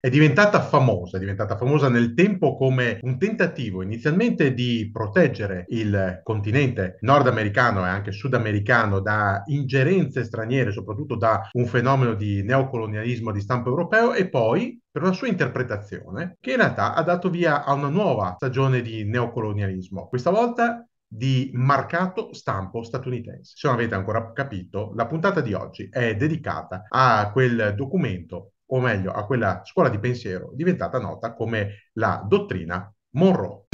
È diventata famosa, è diventata famosa nel tempo come un tentativo inizialmente di proteggere il continente nordamericano e anche sudamericano da ingerenze straniere, soprattutto da un fenomeno di neocolonialismo di stampo europeo e poi per una sua interpretazione che in realtà ha dato via a una nuova stagione di neocolonialismo, questa volta di marcato stampo statunitense. Se non avete ancora capito, la puntata di oggi è dedicata a quel documento o meglio a quella scuola di pensiero diventata nota come la dottrina Monroe.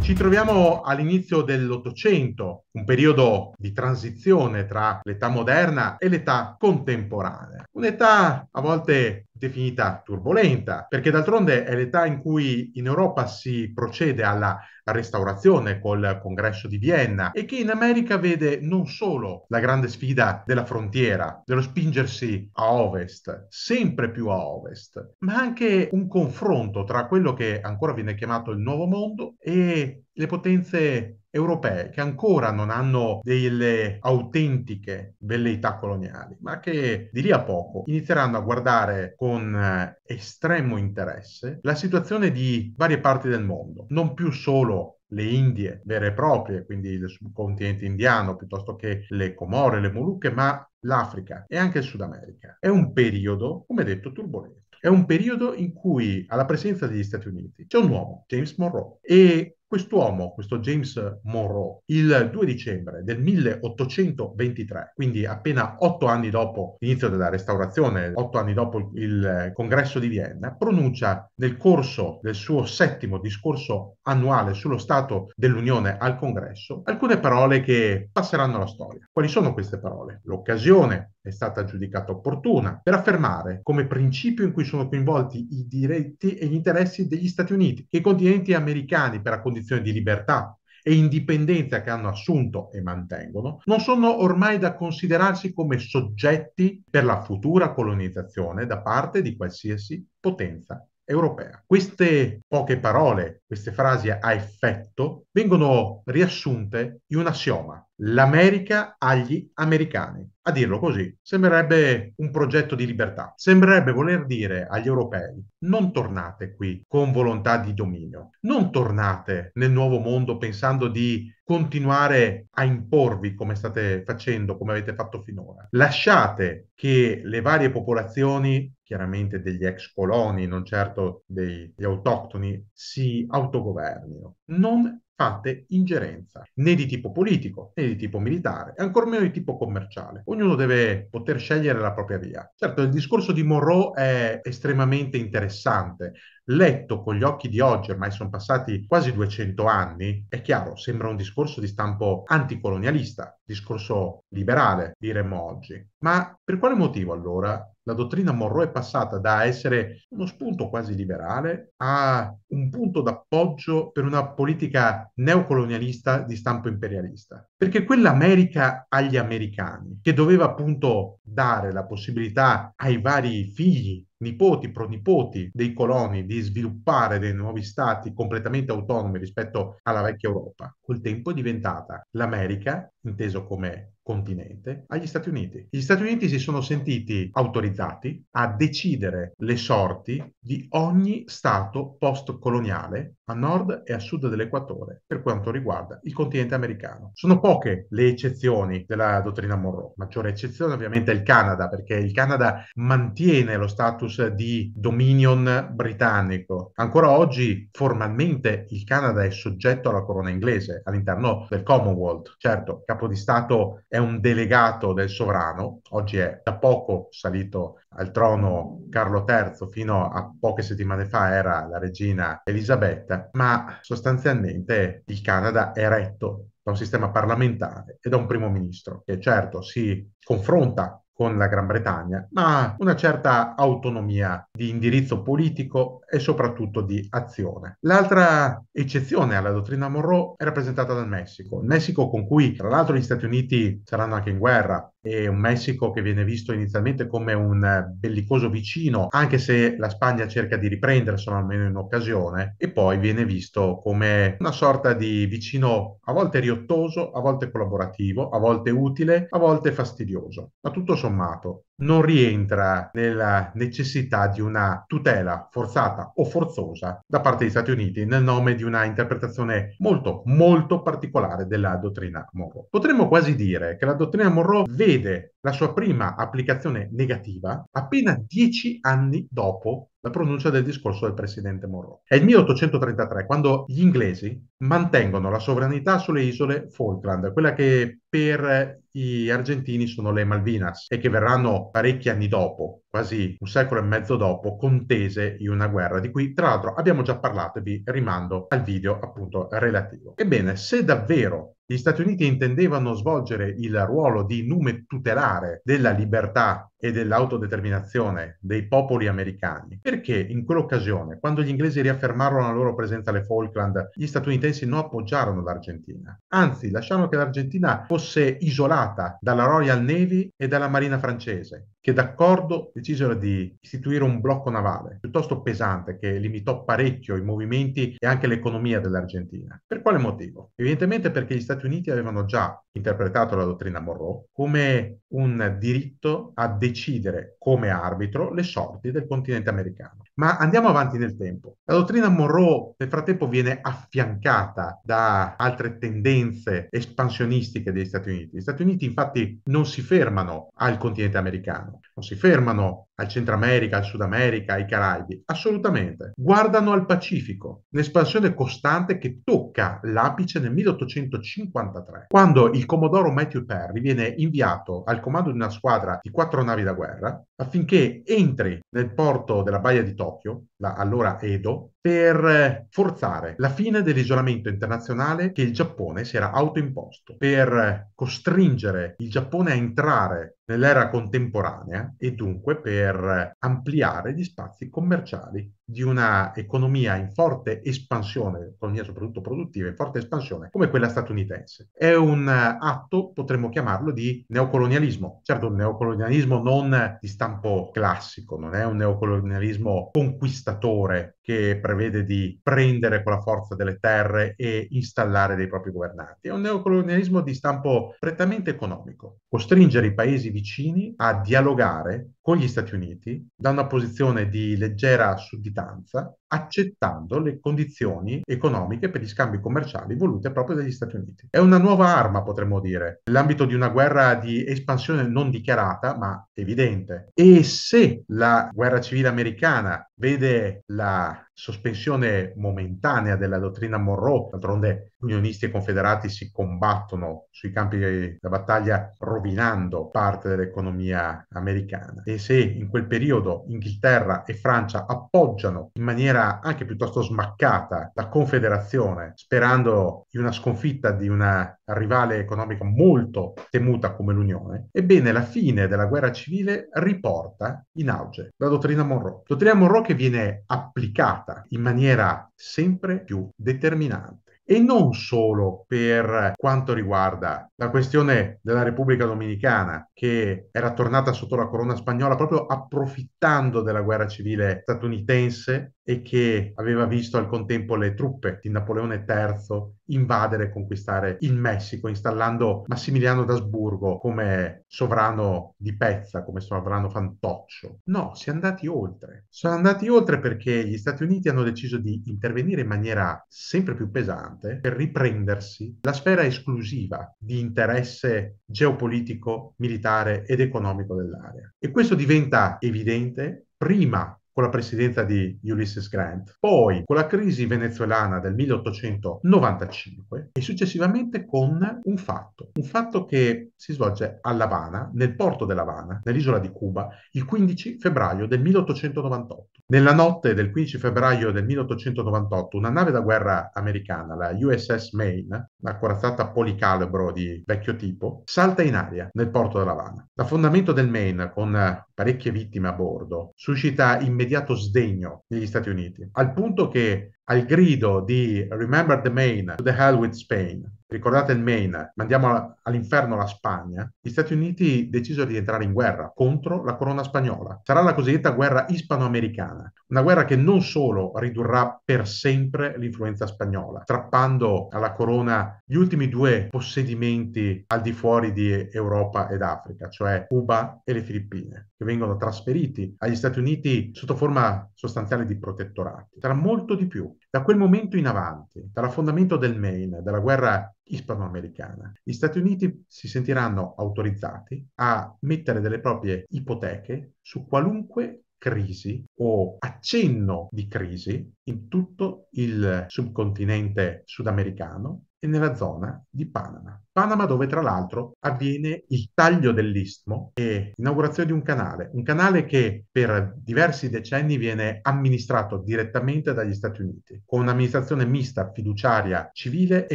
Ci troviamo all'inizio dell'Ottocento, un periodo di transizione tra l'età moderna e l'età contemporanea, un'età a volte definita turbolenta, perché d'altronde è l'età in cui in Europa si procede alla restaurazione col congresso di Vienna e che in America vede non solo la grande sfida della frontiera, dello spingersi a ovest, sempre più a ovest, ma anche un confronto tra quello che ancora viene chiamato il nuovo mondo e le potenze europee che ancora non hanno delle autentiche velleità coloniali, ma che di lì a poco inizieranno a guardare con eh, estremo interesse la situazione di varie parti del mondo, non più solo le Indie vere e proprie, quindi il subcontinente indiano, piuttosto che le Comore, le Molucche, ma l'Africa e anche il Sud America. È un periodo, come detto, turbolento è un periodo in cui alla presenza degli Stati Uniti c'è un uomo, James Monroe, e Quest'uomo, questo James Monroe, il 2 dicembre del 1823, quindi appena otto anni dopo l'inizio della restaurazione, otto anni dopo il congresso di Vienna, pronuncia nel corso del suo settimo discorso annuale sullo stato dell'Unione al congresso alcune parole che passeranno alla storia. Quali sono queste parole? L'occasione è stata giudicata opportuna per affermare come principio in cui sono coinvolti i diretti e gli interessi degli Stati Uniti che i continenti americani per la condizione di libertà e indipendenza che hanno assunto e mantengono, non sono ormai da considerarsi come soggetti per la futura colonizzazione da parte di qualsiasi potenza europea. Queste poche parole, queste frasi a effetto, vengono riassunte in un assioma, l'America agli americani. A dirlo così sembrerebbe un progetto di libertà, sembrerebbe voler dire agli europei non tornate qui con volontà di dominio, non tornate nel nuovo mondo pensando di continuare a imporvi come state facendo, come avete fatto finora. Lasciate che le varie popolazioni chiaramente degli ex coloni, non certo degli autoctoni, si autogovernino. Non fate ingerenza, né di tipo politico, né di tipo militare, e ancor meno di tipo commerciale. Ognuno deve poter scegliere la propria via. Certo, il discorso di Monroe è estremamente interessante, letto con gli occhi di oggi, ormai sono passati quasi 200 anni, è chiaro, sembra un discorso di stampo anticolonialista, discorso liberale, diremmo oggi. Ma per quale motivo allora la dottrina Monroe è passata da essere uno spunto quasi liberale a un punto d'appoggio per una politica neocolonialista di stampo imperialista. Perché quell'America agli americani, che doveva appunto dare la possibilità ai vari figli nipoti, pronipoti dei coloni di sviluppare dei nuovi stati completamente autonomi rispetto alla vecchia Europa, col tempo è diventata l'America, inteso come continente agli Stati Uniti. Gli Stati Uniti si sono sentiti autorizzati a decidere le sorti di ogni stato postcoloniale a nord e a sud dell'equatore per quanto riguarda il continente americano. Sono poche le eccezioni della dottrina Monroe. Maggiore eccezione ovviamente è il Canada, perché il Canada mantiene lo status di dominion britannico. Ancora oggi formalmente il Canada è soggetto alla corona inglese all'interno del Commonwealth. Certo, capo di Stato è è un delegato del sovrano, oggi è da poco salito al trono Carlo III, fino a poche settimane fa era la regina Elisabetta, ma sostanzialmente il Canada è retto da un sistema parlamentare e da un primo ministro che certo si confronta con la Gran Bretagna, ma una certa autonomia di indirizzo politico e soprattutto di azione. L'altra eccezione alla dottrina Monroe è rappresentata dal Messico, il Messico con cui tra l'altro gli Stati Uniti saranno anche in guerra, è un Messico che viene visto inizialmente come un eh, bellicoso vicino, anche se la Spagna cerca di riprenderselo almeno in occasione, e poi viene visto come una sorta di vicino a volte riottoso, a volte collaborativo, a volte utile, a volte fastidioso. Ma tutto sommato non rientra nella necessità di una tutela forzata o forzosa da parte degli Stati Uniti nel nome di una interpretazione molto, molto particolare della dottrina Monroe. Potremmo quasi dire che la dottrina Monroe vede la sua prima applicazione negativa appena dieci anni dopo la pronuncia del discorso del presidente Monroe. È il 1833 quando gli inglesi mantengono la sovranità sulle isole Falkland, quella che per gli argentini sono le Malvinas e che verranno parecchi anni dopo, quasi un secolo e mezzo dopo, contese in una guerra di cui tra l'altro abbiamo già parlato e vi rimando al video appunto relativo. Ebbene, se davvero gli Stati Uniti intendevano svolgere il ruolo di nume tutelare della libertà e dell'autodeterminazione dei popoli americani, perché in quell'occasione, quando gli inglesi riaffermarono la loro presenza alle Falkland, gli statunitensi non appoggiarono l'Argentina, anzi lasciarono che l'Argentina fosse isolata effettuata dalla Royal Navy e dalla Marina francese, che d'accordo decisero di istituire un blocco navale piuttosto pesante che limitò parecchio i movimenti e anche l'economia dell'Argentina. Per quale motivo? Evidentemente perché gli Stati Uniti avevano già interpretato la dottrina Monroe come un diritto a decidere come arbitro le sorti del continente americano. Ma andiamo avanti nel tempo. La dottrina Monroe nel frattempo viene affiancata da altre tendenze espansionistiche degli Stati Uniti. Gli Stati Uniti infatti non si fermano al continente americano, non si fermano al Centro America, al Sud America, ai Caraibi, assolutamente. Guardano al Pacifico, un'espansione costante che tocca l'apice nel 1853, quando il comodoro Matthew Perry viene inviato al comando di una squadra di quattro navi da guerra affinché entri nel porto della Baia di Tokyo la allora Edo, per eh, forzare la fine dell'isolamento internazionale che il Giappone si era autoimposto, per eh, costringere il Giappone a entrare nell'era contemporanea e dunque per eh, ampliare gli spazi commerciali di una economia in forte espansione, economia soprattutto produttiva in forte espansione, come quella statunitense. È un eh, atto, potremmo chiamarlo, di neocolonialismo. Certo, un neocolonialismo non di stampo classico, non è un neocolonialismo conquistatore che prevede di prendere con la forza delle terre e installare dei propri governanti. È un neocolonialismo di stampo prettamente economico, costringere i paesi vicini a dialogare con gli Stati Uniti da una posizione di leggera sudditanza, accettando le condizioni economiche per gli scambi commerciali volute proprio dagli Stati Uniti. È una nuova arma, potremmo dire, nell'ambito di una guerra di espansione non dichiarata, ma evidente. E se la guerra civile americana Vide la sospensione momentanea della dottrina Monroe, d'altronde unionisti e confederati si combattono sui campi da battaglia rovinando parte dell'economia americana e se in quel periodo Inghilterra e Francia appoggiano in maniera anche piuttosto smaccata la confederazione sperando in una sconfitta di una rivale economica molto temuta come l'Unione, ebbene la fine della guerra civile riporta in auge la dottrina Monroe. Dottrina Monroe che viene applicata cambiata in maniera sempre più determinante e non solo per quanto riguarda la questione della Repubblica Dominicana che era tornata sotto la corona spagnola proprio approfittando della guerra civile statunitense e che aveva visto al contempo le truppe di Napoleone III invadere e conquistare il Messico, installando Massimiliano d'Asburgo come sovrano di pezza, come sovrano fantoccio. No, si è andati oltre. Sono andati oltre perché gli Stati Uniti hanno deciso di intervenire in maniera sempre più pesante per riprendersi la sfera esclusiva di interesse geopolitico, militare ed economico dell'area. E questo diventa evidente prima con la presidenza di Ulysses Grant, poi con la crisi venezuelana del 1895 e successivamente con un fatto, un fatto che si svolge a all'Avana, nel porto dell'Avana, nell'isola di Cuba, il 15 febbraio del 1898. Nella notte del 15 febbraio del 1898 una nave da guerra americana, la USS Maine, una corazzata policalibro di vecchio tipo, salta in aria nel porto dell'Avana. L'affondamento del Maine con parecchie vittime a bordo, suscita immediato sdegno negli Stati Uniti, al punto che al grido di Remember the Maine, to the hell with Spain, ricordate il Maine, mandiamo all'inferno la Spagna, gli Stati Uniti decisero di entrare in guerra contro la corona spagnola. Sarà la cosiddetta guerra ispanoamericana, una guerra che non solo ridurrà per sempre l'influenza spagnola, strappando alla corona gli ultimi due possedimenti al di fuori di Europa ed Africa, cioè Cuba e le Filippine, che vengono trasferiti agli Stati Uniti sotto forma sostanziale di protettorati. Sarà molto di più. Da quel momento in avanti, dall'affondamento del Maine, dalla guerra ispanoamericana, gli Stati Uniti si sentiranno autorizzati a mettere delle proprie ipoteche su qualunque crisi o accenno di crisi in tutto il subcontinente sudamericano e nella zona di Panama. Panama dove tra l'altro avviene il taglio dell'istmo e l'inaugurazione di un canale, un canale che per diversi decenni viene amministrato direttamente dagli Stati Uniti, con un'amministrazione mista fiduciaria civile e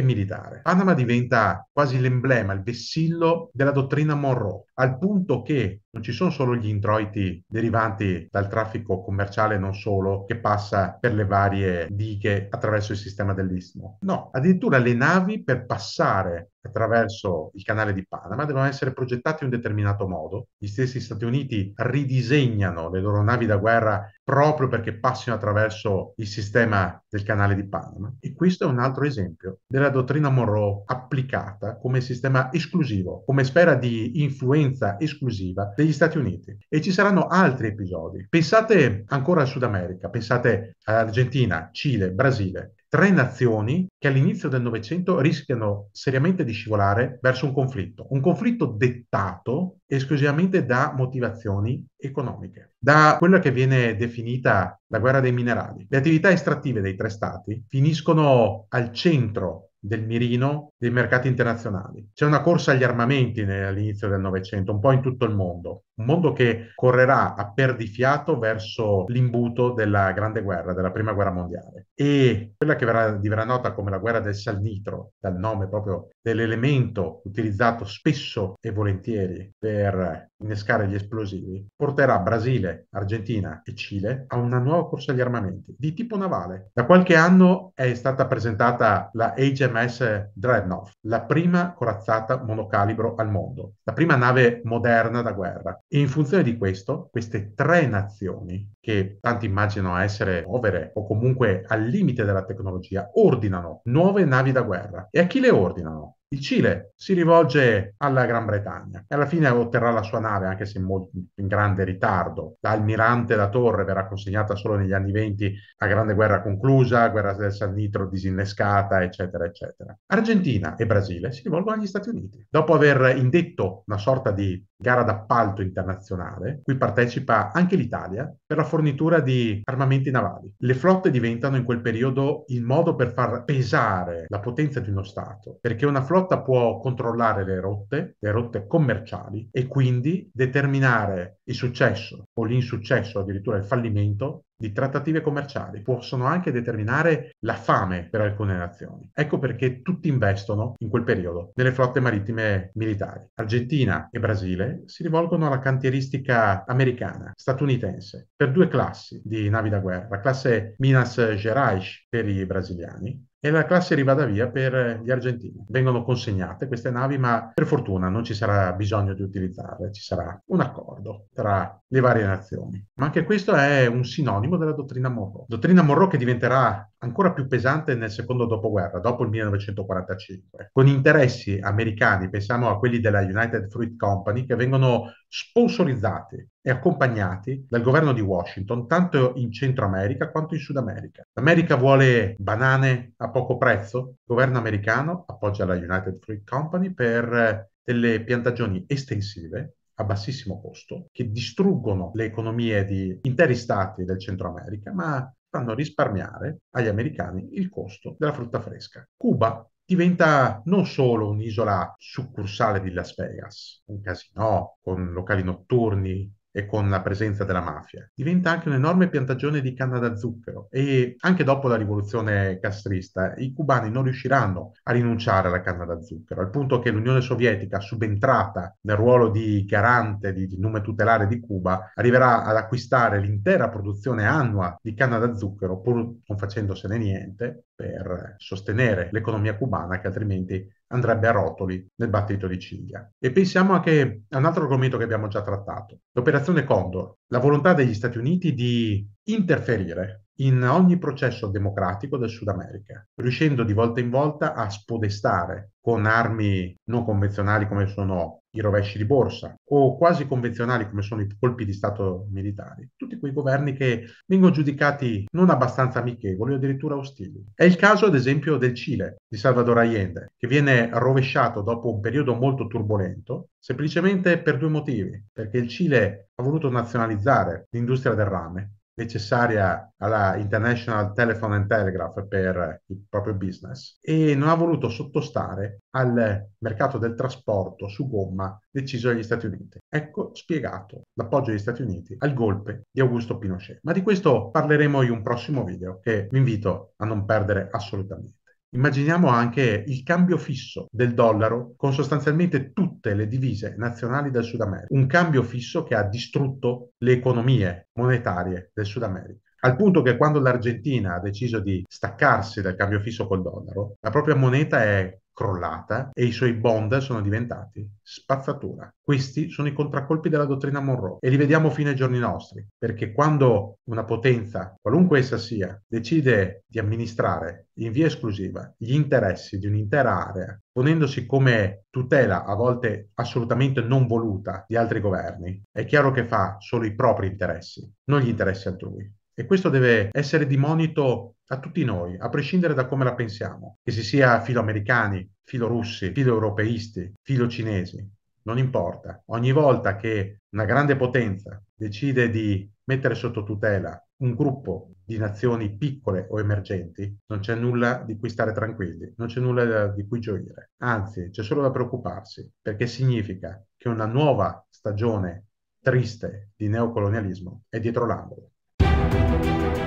militare. Panama diventa quasi l'emblema, il vessillo della dottrina Monroe, al punto che non ci sono solo gli introiti derivanti dal traffico commerciale, non solo, che passa per le varie dighe attraverso il sistema dell'istmo. No, addirittura le navi per passare attraverso il canale di Panama devono essere progettati in un determinato modo. Gli stessi Stati Uniti ridisegnano le loro navi da guerra proprio perché passino attraverso il sistema del canale di Panama. E questo è un altro esempio della dottrina Monroe applicata come sistema esclusivo, come sfera di influenza esclusiva degli Stati Uniti. E ci saranno altri episodi. Pensate ancora al Sud America, pensate all'Argentina, Cile, Brasile tre nazioni che all'inizio del Novecento rischiano seriamente di scivolare verso un conflitto, un conflitto dettato esclusivamente da motivazioni economiche, da quella che viene definita la guerra dei minerali. Le attività estrattive dei tre stati finiscono al centro del mirino dei mercati internazionali. C'è una corsa agli armamenti all'inizio del Novecento, un po' in tutto il mondo, un mondo che correrà a perdifiato verso l'imbuto della Grande Guerra, della Prima Guerra Mondiale. E quella che verrà, diverrà nota come la guerra del salnitro, dal nome proprio dell'elemento utilizzato spesso e volentieri per innescare gli esplosivi, porterà Brasile, Argentina e Cile a una nuova corsa agli armamenti di tipo navale. Da qualche anno è stata presentata la Age HMS Dreadnought, la prima corazzata monocalibro al mondo, la prima nave moderna da guerra. E in funzione di questo, queste tre nazioni, che tanti immaginano essere povere o comunque al limite della tecnologia, ordinano nuove navi da guerra. E a chi le ordinano? Il Cile si rivolge alla Gran Bretagna e alla fine otterrà la sua nave, anche se in, molto, in grande ritardo. L'almirante da Torre verrà consegnata solo negli anni venti, la Grande Guerra conclusa, Guerra del San Nitro disinnescata, eccetera, eccetera. Argentina e Brasile si rivolgono agli Stati Uniti. Dopo aver indetto una sorta di gara d'appalto internazionale, cui partecipa anche l'Italia, per la fornitura di armamenti navali. Le flotte diventano in quel periodo il modo per far pesare la potenza di uno Stato, perché una flotta può controllare le rotte, le rotte commerciali, e quindi determinare il successo o l'insuccesso, addirittura il fallimento di trattative commerciali possono anche determinare la fame per alcune nazioni. Ecco perché tutti investono in quel periodo nelle flotte marittime militari. Argentina e Brasile si rivolgono alla cantieristica americana, statunitense, per due classi di navi da guerra, la classe Minas Gerais per i brasiliani e la classe rivada via per eh, gli argentini. Vengono consegnate queste navi, ma per fortuna non ci sarà bisogno di utilizzarle, ci sarà un accordo tra le varie nazioni. Ma anche questo è un sinonimo della dottrina Monroe. Dottrina Monroe che diventerà ancora più pesante nel secondo dopoguerra, dopo il 1945, con interessi americani, pensiamo a quelli della United Fruit Company, che vengono sponsorizzati e accompagnati dal governo di Washington, tanto in Centro America quanto in Sud America. L'America vuole banane a poco prezzo? Il governo americano appoggia la United Fruit Company per eh, delle piantagioni estensive a bassissimo costo che distruggono le economie di interi stati del Centro America, ma fanno risparmiare agli americani il costo della frutta fresca. Cuba diventa non solo un'isola succursale di Las Vegas, un casino con locali notturni, e con la presenza della mafia. Diventa anche un'enorme piantagione di canna da zucchero e anche dopo la rivoluzione castrista i cubani non riusciranno a rinunciare alla canna da zucchero, al punto che l'Unione Sovietica, subentrata nel ruolo di garante, di, di nome tutelare di Cuba, arriverà ad acquistare l'intera produzione annua di canna da zucchero, pur non facendosene niente, per sostenere l'economia cubana che altrimenti andrebbe a rotoli nel battito di ciglia. E pensiamo anche a un altro argomento che abbiamo già trattato, l'operazione Condor, la volontà degli Stati Uniti di interferire in ogni processo democratico del Sud America, riuscendo di volta in volta a spodestare con armi non convenzionali come sono i rovesci di borsa o quasi convenzionali come sono i colpi di Stato militari, tutti quei governi che vengono giudicati non abbastanza amichevoli o addirittura ostili. È il caso ad esempio del Cile di Salvador Allende, che viene rovesciato dopo un periodo molto turbolento, semplicemente per due motivi, perché il Cile ha voluto nazionalizzare l'industria del rame necessaria alla International Telephone and Telegraph per il proprio business e non ha voluto sottostare al mercato del trasporto su gomma deciso dagli Stati Uniti. Ecco spiegato l'appoggio degli Stati Uniti al golpe di Augusto Pinochet. Ma di questo parleremo in un prossimo video che vi invito a non perdere assolutamente. Immaginiamo anche il cambio fisso del dollaro con sostanzialmente tutte le divise nazionali del Sud America, un cambio fisso che ha distrutto le economie monetarie del Sud America. Al punto che quando l'Argentina ha deciso di staccarsi dal cambio fisso col dollaro, la propria moneta è crollata e i suoi bond sono diventati spazzatura. Questi sono i contraccolpi della dottrina Monroe e li vediamo fino ai giorni nostri, perché quando una potenza, qualunque essa sia, decide di amministrare in via esclusiva gli interessi di un'intera area, ponendosi come tutela a volte assolutamente non voluta di altri governi, è chiaro che fa solo i propri interessi, non gli interessi altrui. E questo deve essere di monito a tutti noi, a prescindere da come la pensiamo, che si sia filoamericani, europeisti, filo cinesi, non importa. Ogni volta che una grande potenza decide di mettere sotto tutela un gruppo di nazioni piccole o emergenti, non c'è nulla di cui stare tranquilli, non c'è nulla di cui gioire. Anzi, c'è solo da preoccuparsi, perché significa che una nuova stagione triste di neocolonialismo è dietro l'angolo. Música